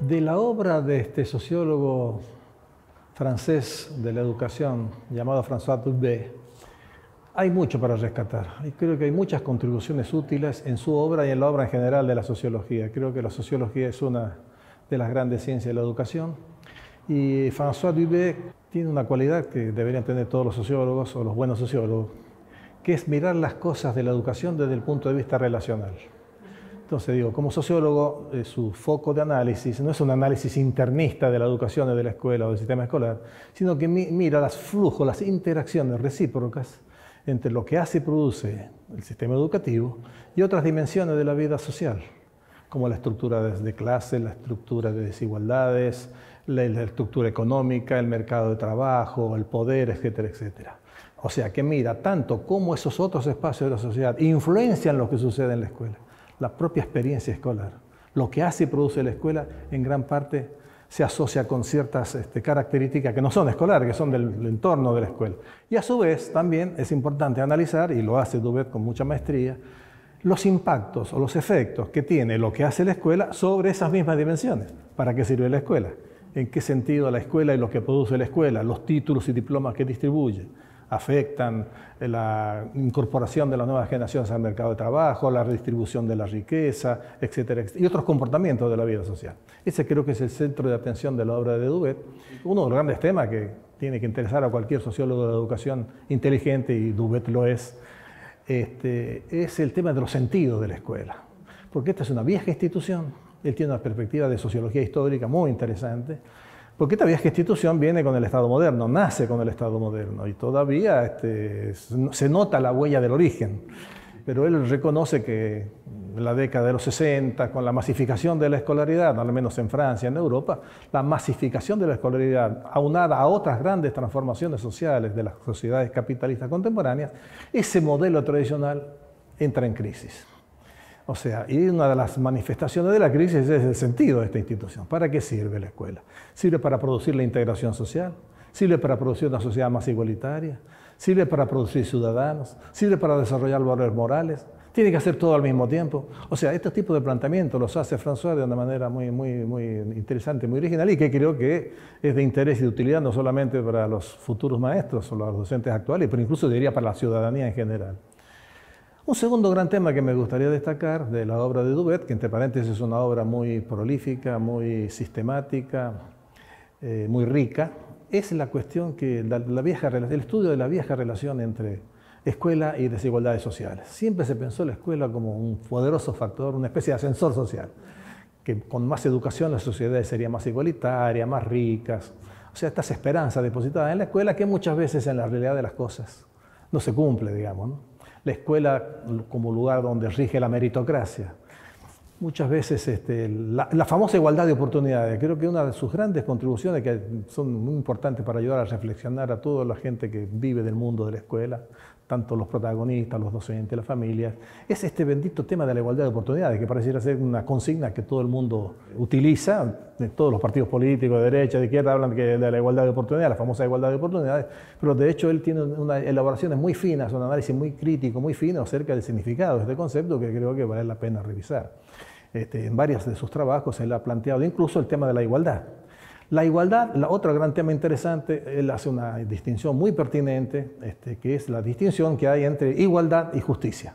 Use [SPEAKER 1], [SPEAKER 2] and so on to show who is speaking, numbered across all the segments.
[SPEAKER 1] De la obra de este sociólogo francés de la educación, llamado François Dubé, hay mucho para rescatar creo que hay muchas contribuciones útiles en su obra y en la obra en general de la sociología. Creo que la sociología es una de las grandes ciencias de la educación. Y François Dubé tiene una cualidad que deberían tener todos los sociólogos o los buenos sociólogos, que es mirar las cosas de la educación desde el punto de vista relacional. Entonces digo, como sociólogo, eh, su foco de análisis no es un análisis internista de la educación o de la escuela o del sistema escolar, sino que mira los flujos, las interacciones recíprocas entre lo que hace y produce el sistema educativo y otras dimensiones de la vida social como la estructura de clase, la estructura de desigualdades, la, estructura económica, el mercado de trabajo, el poder, etcétera, etcétera. O sea que mira tanto cómo esos otros espacios de la sociedad influencian lo que sucede en la escuela, la propia experiencia escolar. Lo que hace y produce la escuela en gran parte se asocia con ciertas este, características que no son escolares, que son del, del, entorno de la escuela. Y a su vez también es importante analizar, y lo hace Dubet con mucha maestría, los impactos o los efectos que tiene lo que hace la escuela sobre esas mismas dimensiones. ¿Para qué sirve la escuela? ¿En qué sentido la escuela y lo que produce la escuela, los títulos y diplomas que distribuye, afectan la incorporación de las nuevas generaciones al mercado de trabajo, la redistribución de la riqueza, etcétera, y otros comportamientos de la vida social. Ese creo que es el centro de atención de la obra de Dubet. uno de los grandes temas que tiene que interesar a cualquier sociólogo de la educación inteligente, y Dubet lo es, este, es el tema de los sentidos de la escuela. Porque esta es una vieja institución, él tiene una perspectiva de sociología histórica muy interesante, porque esta vieja institución viene con el Estado moderno, nace con el Estado moderno y todavía este, se nota la huella del origen pero él reconoce que en la década de los 60, con la masificación de la escolaridad, al menos en Francia, en Europa, la masificación de la escolaridad, aunada a otras grandes transformaciones sociales de las sociedades capitalistas contemporáneas, ese modelo tradicional entra en crisis. O sea, y una de las manifestaciones de la crisis es el sentido de esta institución. ¿Para qué sirve la escuela? Sirve para producir la integración social, sirve para producir una sociedad más igualitaria, sirve para producir ciudadanos, sirve para desarrollar valores morales, tiene que hacer todo al mismo tiempo. O sea, este tipo de planteamiento los hace François de una manera muy, muy, muy interesante, muy original y que creo que es de interés y de utilidad no solamente para los futuros maestros o los docentes actuales, pero incluso diría para la ciudadanía en general. Un segundo gran tema que me gustaría destacar de la obra de Duvet, que entre paréntesis es una obra muy prolífica, muy sistemática, eh, muy rica, es la cuestión que la, el estudio de la vieja relación entre escuela y desigualdades sociales. Siempre se pensó la escuela como un poderoso factor, una especie de ascensor social, que con más educación las sociedades serían más igualitaria, más ricas. O sea, estas esperanzas depositadas en la escuela que muchas veces en la realidad de las cosas no se cumple, digamos. La escuela como lugar donde rige la meritocracia, muchas veces este, la, la, famosa igualdad de oportunidades. Creo que una de sus grandes contribuciones, que son muy importantes para ayudar a reflexionar a toda la gente que vive del mundo de la escuela, tanto los protagonistas, los docentes, las familias, es este bendito tema de la igualdad de oportunidades, que pareciera ser una consigna que todo el mundo utiliza, todos los partidos políticos, de derecha, de izquierda, hablan de la igualdad de oportunidades, la famosa igualdad de oportunidades, pero de hecho él tiene unas elaboraciones muy finas, un análisis muy crítico, muy fino acerca del significado de este concepto que creo que vale la pena revisar. Este, en varios de sus trabajos él ha planteado incluso el tema de la igualdad la igualdad, la otro gran tema interesante, él hace una distinción muy pertinente, este, que es la distinción que hay entre igualdad y justicia.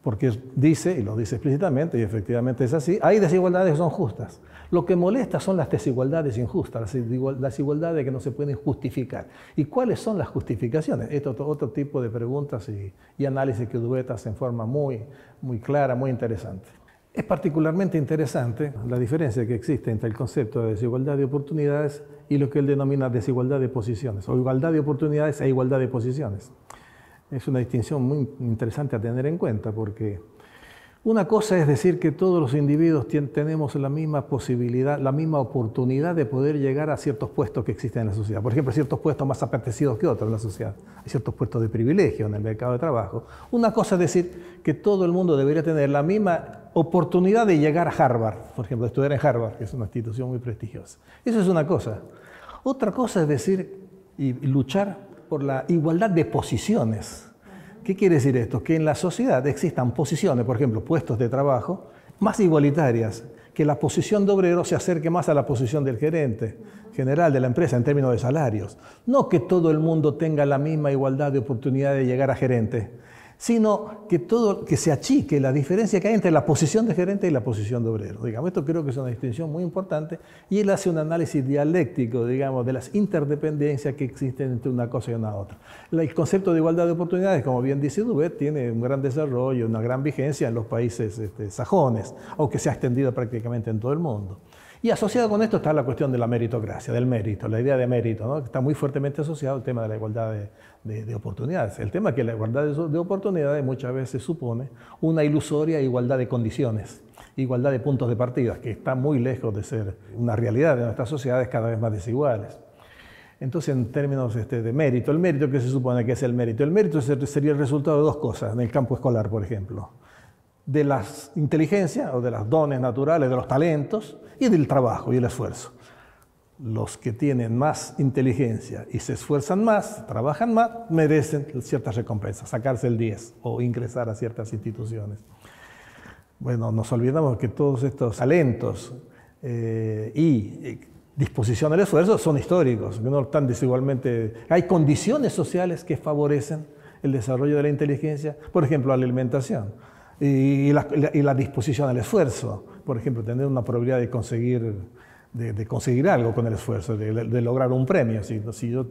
[SPEAKER 1] Porque dice, y lo dice explícitamente, y efectivamente es así, hay desigualdades que son justas. Lo que molesta son las desigualdades injustas, las desigualdades que no se pueden justificar. ¿Y cuáles son las justificaciones? Esto es otro tipo de preguntas y, análisis que duetas hace en forma muy, muy clara, muy interesante. Es particularmente interesante la diferencia que existe entre el concepto de desigualdad de oportunidades y lo que él denomina desigualdad de posiciones, o igualdad de oportunidades e igualdad de posiciones. Es una distinción muy interesante a tener en cuenta porque una cosa es decir que todos los individuos tenemos la misma posibilidad, la misma oportunidad de poder llegar a ciertos puestos que existen en la sociedad. Por ejemplo, ciertos puestos más apetecidos que otros en la sociedad. Hay ciertos puestos de privilegio en el mercado de trabajo. Una cosa es decir que todo el mundo debería tener la misma oportunidad de llegar a Harvard, por ejemplo, estudiar en Harvard, que es una institución muy prestigiosa. Eso es una cosa. Otra cosa es decir y luchar por la igualdad de posiciones. ¿Qué quiere decir esto? Que en la sociedad existan posiciones, por ejemplo, puestos de trabajo, más igualitarias, que la posición de obrero se acerque más a la posición del gerente general de la empresa en términos de salarios. No que todo el mundo tenga la misma igualdad de oportunidad de llegar a gerente, sino que todo que se achique la diferencia que hay entre la posición de gerente y la posición de obrero. Digamos, esto creo que es una distinción muy importante y él hace un análisis dialéctico, digamos, de las interdependencias que existen entre una cosa y una otra. El concepto de igualdad de oportunidades, como bien dice Dubé, tiene un gran desarrollo, una gran vigencia en los países este, sajones, aunque se ha extendido prácticamente en todo el mundo. Y asociado con esto está la cuestión de la meritocracia, del mérito, la idea de mérito, que está muy fuertemente asociado al tema de la igualdad de, de, oportunidades. El tema es que la igualdad de, oportunidades muchas veces supone una ilusoria igualdad de condiciones, igualdad de puntos de partida, que está muy lejos de ser una realidad en nuestras sociedades cada vez más desiguales. Entonces, en términos este, de mérito, el mérito que se supone que es el mérito, el mérito sería el resultado de dos cosas en el campo escolar, por ejemplo, de las inteligencias o de las dones naturales, de los talentos y del trabajo y el esfuerzo los que tienen más inteligencia y se esfuerzan más, trabajan más, merecen ciertas recompensas, sacarse el 10 o ingresar a ciertas instituciones. Bueno, nos olvidamos que todos estos talentos eh, y eh, disposición al esfuerzo son históricos, no tan desigualmente... Hay condiciones sociales que favorecen el desarrollo de la inteligencia, por ejemplo, la alimentación y y la disposición al esfuerzo, por ejemplo, tener una probabilidad de conseguir de, conseguir algo con el esfuerzo, de, lograr un premio. Si, si yo,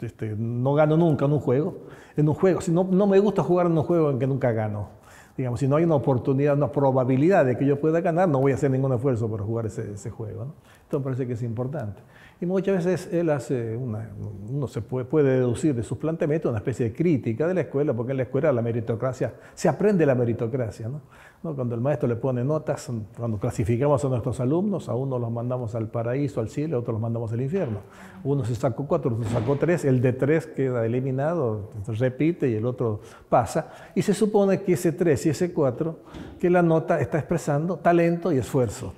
[SPEAKER 1] este, no gano nunca en un juego, en un juego, si no, me gusta jugar en un juego en que nunca gano. Digamos, si no hay una oportunidad, una probabilidad de que yo pueda ganar, no voy a hacer ningún esfuerzo para jugar ese, juego. Esto me parece que es importante. Y muchas veces él hace, uno se puede, deducir de sus planteamientos una especie de crítica de la escuela, porque en la escuela la meritocracia, se aprende la meritocracia, ¿no? Cuando el maestro le pone notas, cuando clasificamos a nuestros alumnos, a uno los mandamos al paraíso, al cielo, a otro los mandamos al infierno. Uno se sacó cuatro, otro se sacó tres, el de tres queda eliminado, repite y el otro pasa. Y se supone que ese tres y ese cuatro, que la nota está expresando talento y esfuerzo.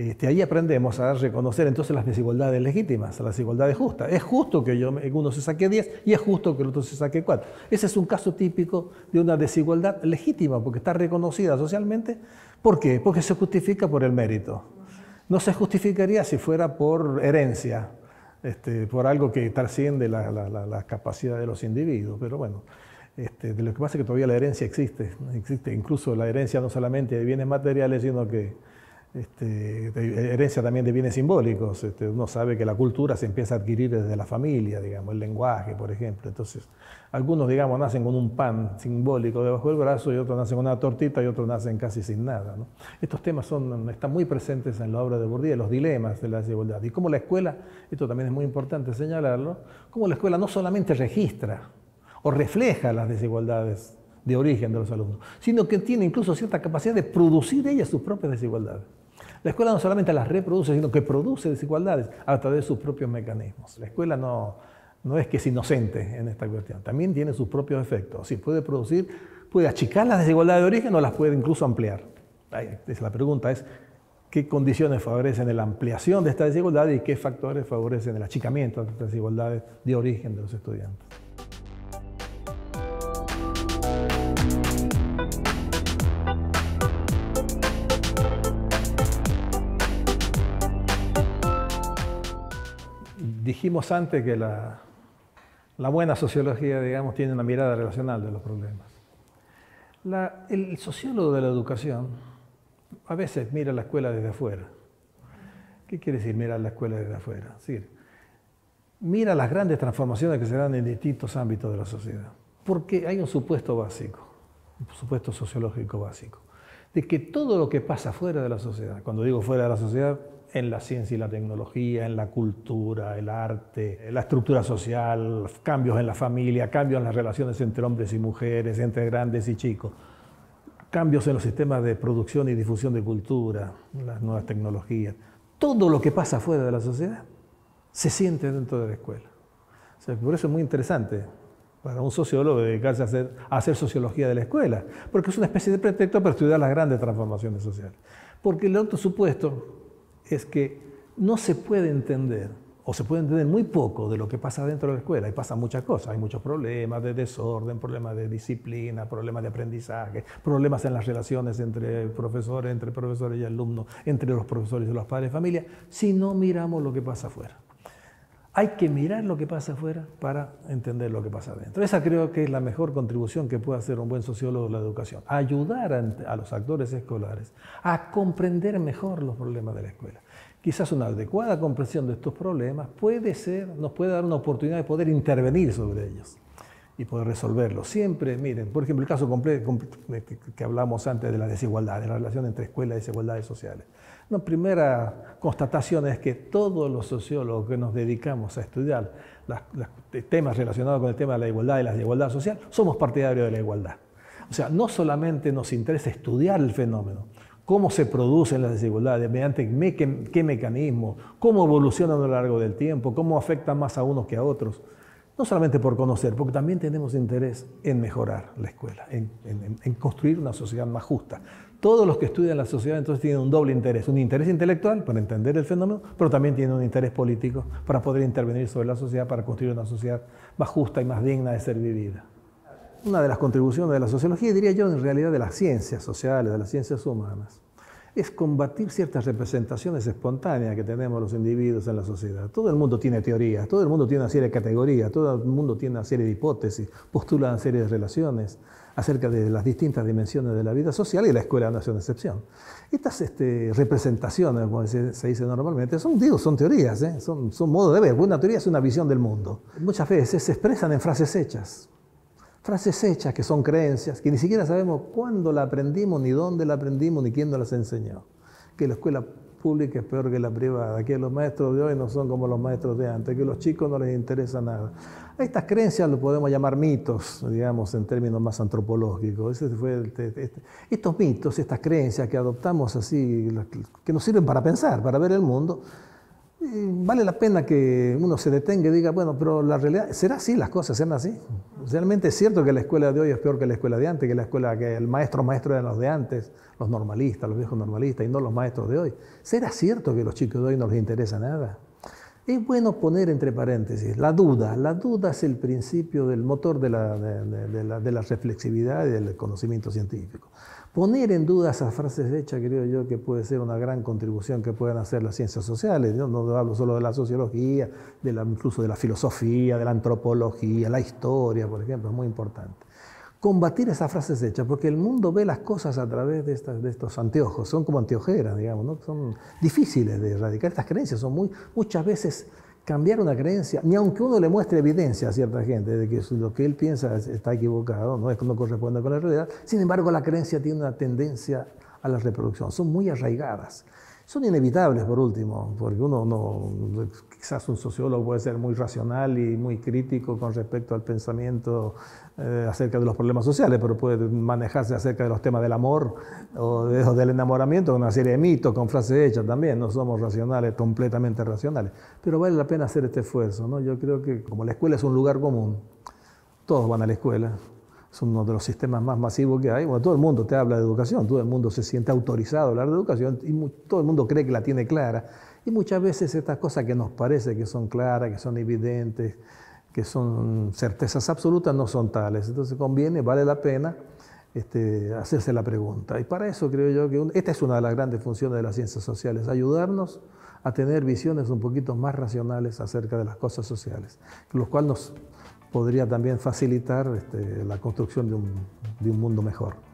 [SPEAKER 1] Este, ahí aprendemos a reconocer entonces las desigualdades legítimas, las desigualdades justas. Es justo que yo, uno se saque 10 y es justo que el otro se saque 4. Ese es un caso típico de una desigualdad legítima porque está reconocida socialmente. ¿Por qué? Porque se justifica por el mérito. No se justificaría si fuera por herencia, este, por algo que trasciende la, la, la, capacidad de los individuos. Pero bueno, este, de lo que pasa es que todavía la herencia existe. Existe incluso la herencia no solamente de bienes materiales, sino que este, herencia también de bienes simbólicos. Este, uno sabe que la cultura se empieza a adquirir desde la familia, digamos, el lenguaje, por ejemplo. Entonces, algunos, digamos, nacen con un pan simbólico debajo del brazo y otros nacen con una tortita y otros nacen casi sin nada. Estos temas son, están muy presentes en la obra de Bourdieu, los dilemas de la desigualdad. Y cómo la escuela, esto también es muy importante señalarlo, cómo la escuela no solamente registra o refleja las desigualdades de origen de los alumnos, sino que tiene incluso cierta capacidad de producir ellas sus propias desigualdades. La escuela no solamente las reproduce, sino que produce desigualdades a través de sus propios mecanismos. La escuela no, es que es inocente en esta cuestión, también tiene sus propios efectos. Si puede producir, puede achicar las desigualdades de origen o las puede incluso ampliar. La pregunta es, ¿qué condiciones favorecen la ampliación de estas desigualdades y qué factores favorecen el achicamiento de estas desigualdades de origen de los estudiantes? dijimos antes que la, buena sociología, digamos, tiene una mirada relacional de los problemas. el sociólogo de la educación a veces mira la escuela desde afuera. ¿Qué quiere decir mirar la escuela desde afuera? Es decir, mira las grandes transformaciones que se dan en distintos ámbitos de la sociedad. Porque hay un supuesto básico, un supuesto sociológico básico, de que todo lo que pasa fuera de la sociedad, cuando digo fuera de la sociedad, en la ciencia y la tecnología, en la cultura, el arte, la estructura social, cambios en la familia, cambios en las relaciones entre hombres y mujeres, entre grandes y chicos, cambios en los sistemas de producción y difusión de cultura, las nuevas tecnologías. Todo lo que pasa fuera de la sociedad se siente dentro de la escuela. O sea, por eso es muy interesante para un sociólogo dedicarse a hacer, a hacer, sociología de la escuela, porque es una especie de pretexto para estudiar las grandes transformaciones sociales. Porque el otro supuesto, es que no se puede entender, o se puede entender muy poco de lo que pasa dentro de la escuela, y pasa muchas cosas, hay muchos problemas de desorden, problemas de disciplina, problemas de aprendizaje, problemas en las relaciones entre profesores, entre profesores y alumnos, entre los profesores y los padres de familia, si no miramos lo que pasa afuera. Hay que mirar lo que pasa afuera para entender lo que pasa adentro. Esa creo que es la mejor contribución que puede hacer un buen sociólogo de la educación. Ayudar a, los actores escolares a comprender mejor los problemas de la escuela quizás una adecuada comprensión de estos problemas nos puede dar una oportunidad de poder intervenir sobre ellos y poder resolverlo. Siempre, miren, por ejemplo, el caso este, que hablamos antes de la desigualdad, de la relación entre escuelas y desigualdades sociales. La primera constatación es que todos los sociólogos que nos dedicamos a estudiar los eh, temas relacionados con el tema de la igualdad y la desigualdad social, somos partidarios de la igualdad. O sea, no solamente nos interesa estudiar el fenómeno, cómo se producen las desigualdades, mediante qué, qué mecanismo, cómo evolucionan a lo largo del tiempo, cómo afectan más a unos que a otros no solamente por conocer, porque también tenemos interés en mejorar la escuela, en, construir una sociedad más justa. Todos los que estudian la sociedad entonces tienen un doble interés, un interés intelectual para entender el fenómeno, pero también tienen un interés político para poder intervenir sobre la sociedad, para construir una sociedad más justa y más digna de ser vivida. Una de las contribuciones de la sociología, diría yo, en realidad de las ciencias sociales, de las ciencias humanas es combatir ciertas representaciones espontáneas que tenemos los individuos en la sociedad. Todo el mundo tiene teorías, todo el mundo tiene una serie de categorías, todo el mundo tiene una serie de hipótesis, postula una serie de relaciones acerca de las distintas dimensiones de la vida social y la escuela no es una excepción. Estas este, representaciones, como se, dice normalmente, son, digo, son teorías, ¿eh? son, son modo de ver. Una teoría es una visión del mundo. Muchas veces se expresan en frases hechas. Frases hechas que son creencias, que ni siquiera sabemos cuándo la aprendimos, ni dónde la aprendimos, ni quién nos las enseñó. Que la escuela pública es peor que la privada, que los maestros de hoy no son como los maestros de antes, que a los chicos no les interesa nada. Estas creencias lo podemos llamar mitos, digamos, en términos más antropológicos. fue este. estos mitos, estas creencias que adoptamos así, que nos sirven para pensar, para ver el mundo, Mm, vale la pena que uno se detenga y diga, bueno, pero la realidad, ¿será así las cosas? ¿Serán así? ¿Realmente es cierto que la escuela de hoy es peor que la escuela de antes, que la escuela, que el maestro maestro eran los de antes, los normalistas, los viejos normalistas y no los maestros de hoy? ¿Será cierto que los chicos de hoy no les interesa nada? Es bueno poner entre paréntesis la duda. La duda es el principio del motor de la, reflexividad y del conocimiento científico. Poner en duda esas frases hechas, creo yo, que puede ser una gran contribución que puedan hacer las ciencias sociales. Yo no hablo solo de la sociología, de la, incluso de la filosofía, de la antropología, la historia, por ejemplo, es muy importante combatir esas frases hechas, porque el mundo ve las cosas a través de, estas, de estos anteojos, son como anteojeras, digamos, ¿no? son difíciles de erradicar estas creencias, son muy, muchas veces cambiar una creencia, ni aunque uno le muestre evidencia a cierta gente de que lo que él piensa está equivocado, no, es, no corresponde con la realidad, sin embargo la creencia tiene una tendencia a la reproducción, son muy arraigadas. Son inevitables, por último, porque uno no, quizás un sociólogo puede ser muy racional y muy crítico con respecto al pensamiento eh, acerca de los problemas sociales, pero puede manejarse acerca de los temas del amor o, de, del enamoramiento con una serie de mitos, con frases hechas también. No somos racionales, completamente racionales. Pero vale la pena hacer este esfuerzo. ¿no? Yo creo que como la escuela es un lugar común, todos van a la escuela, es uno de los sistemas más masivos que hay. Bueno, todo el mundo te habla de educación, todo el mundo se siente autorizado a hablar de educación y todo el mundo cree que la tiene clara y muchas veces estas cosas que nos parece que son claras, que son evidentes, que son certezas absolutas, no son tales. Entonces conviene, vale la pena este, hacerse la pregunta. Y para eso creo yo que esta es una de las grandes funciones de las ciencias sociales, ayudarnos a tener visiones un poquito más racionales acerca de las cosas sociales, lo cual nos podría también facilitar este, la construcción de un mundo mejor.